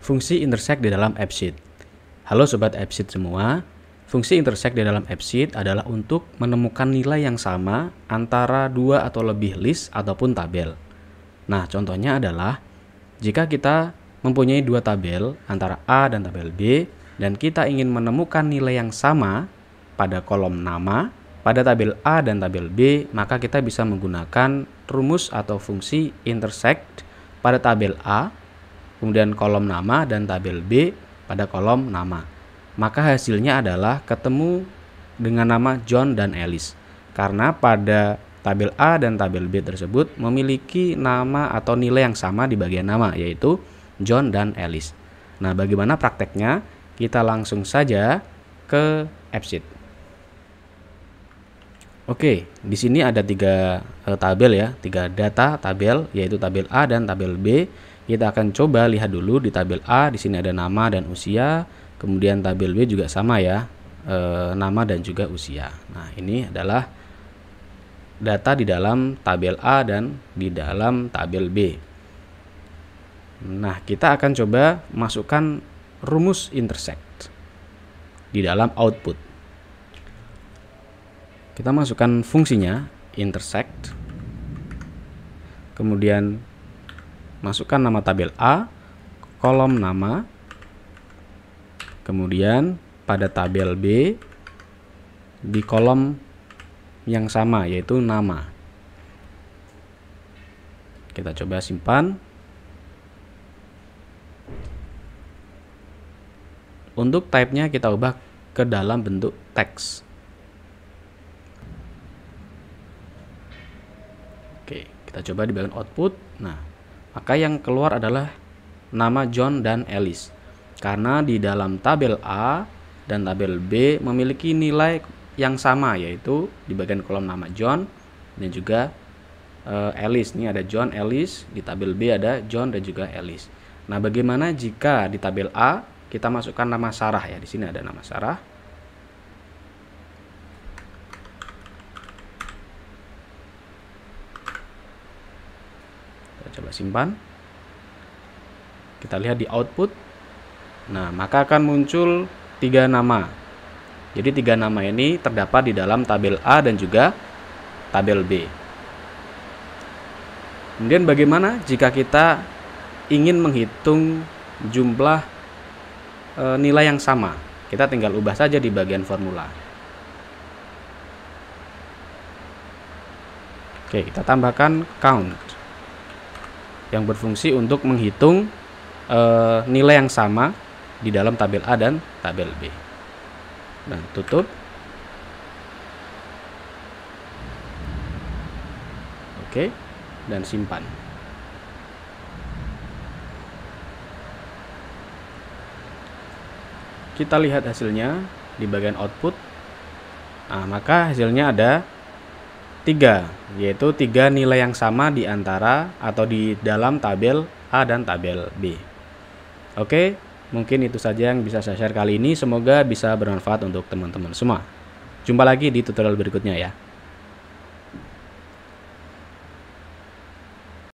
fungsi intersect di dalam AppSheet. Halo sobat AppSheet semua, fungsi intersect di dalam AppSheet adalah untuk menemukan nilai yang sama antara dua atau lebih list ataupun tabel. Nah, contohnya adalah jika kita mempunyai dua tabel antara A dan tabel B dan kita ingin menemukan nilai yang sama pada kolom nama pada tabel A dan tabel B, maka kita bisa menggunakan rumus atau fungsi intersect pada tabel A kemudian kolom nama dan tabel B pada kolom nama. Maka hasilnya adalah ketemu dengan nama John dan Alice. Karena pada tabel A dan tabel B tersebut memiliki nama atau nilai yang sama di bagian nama yaitu John dan Alice. Nah, bagaimana prakteknya? Kita langsung saja ke AppSheet. Oke, di sini ada tiga eh, tabel ya, tiga data tabel yaitu tabel A dan tabel B. Kita akan coba lihat dulu di tabel A di sini ada nama dan usia, kemudian tabel B juga sama ya, eh, nama dan juga usia. Nah, ini adalah data di dalam tabel A dan di dalam tabel B. Nah, kita akan coba masukkan rumus intersect di dalam output kita masukkan fungsinya intersect kemudian masukkan nama tabel A kolom nama kemudian pada tabel B di kolom yang sama yaitu nama kita coba simpan untuk type-nya kita ubah ke dalam bentuk teks Oke, kita coba di bagian output. Nah, maka yang keluar adalah nama John dan Alice. Karena di dalam tabel A dan tabel B memiliki nilai yang sama yaitu di bagian kolom nama John dan juga uh, Alice. Ini ada John, Alice, di tabel B ada John dan juga Alice. Nah, bagaimana jika di tabel A kita masukkan nama Sarah ya. Di sini ada nama Sarah. coba simpan kita lihat di output nah maka akan muncul tiga nama jadi tiga nama ini terdapat di dalam tabel A dan juga tabel B kemudian bagaimana jika kita ingin menghitung jumlah e, nilai yang sama kita tinggal ubah saja di bagian formula Oke, kita tambahkan count yang berfungsi untuk menghitung e, nilai yang sama di dalam tabel A dan tabel B. Dan tutup. Oke, dan simpan. Kita lihat hasilnya di bagian output. Nah, maka hasilnya ada 3. Yaitu tiga nilai yang sama di antara atau di dalam tabel A dan tabel B. Oke, mungkin itu saja yang bisa saya share kali ini. Semoga bisa bermanfaat untuk teman-teman semua. Jumpa lagi di tutorial berikutnya ya.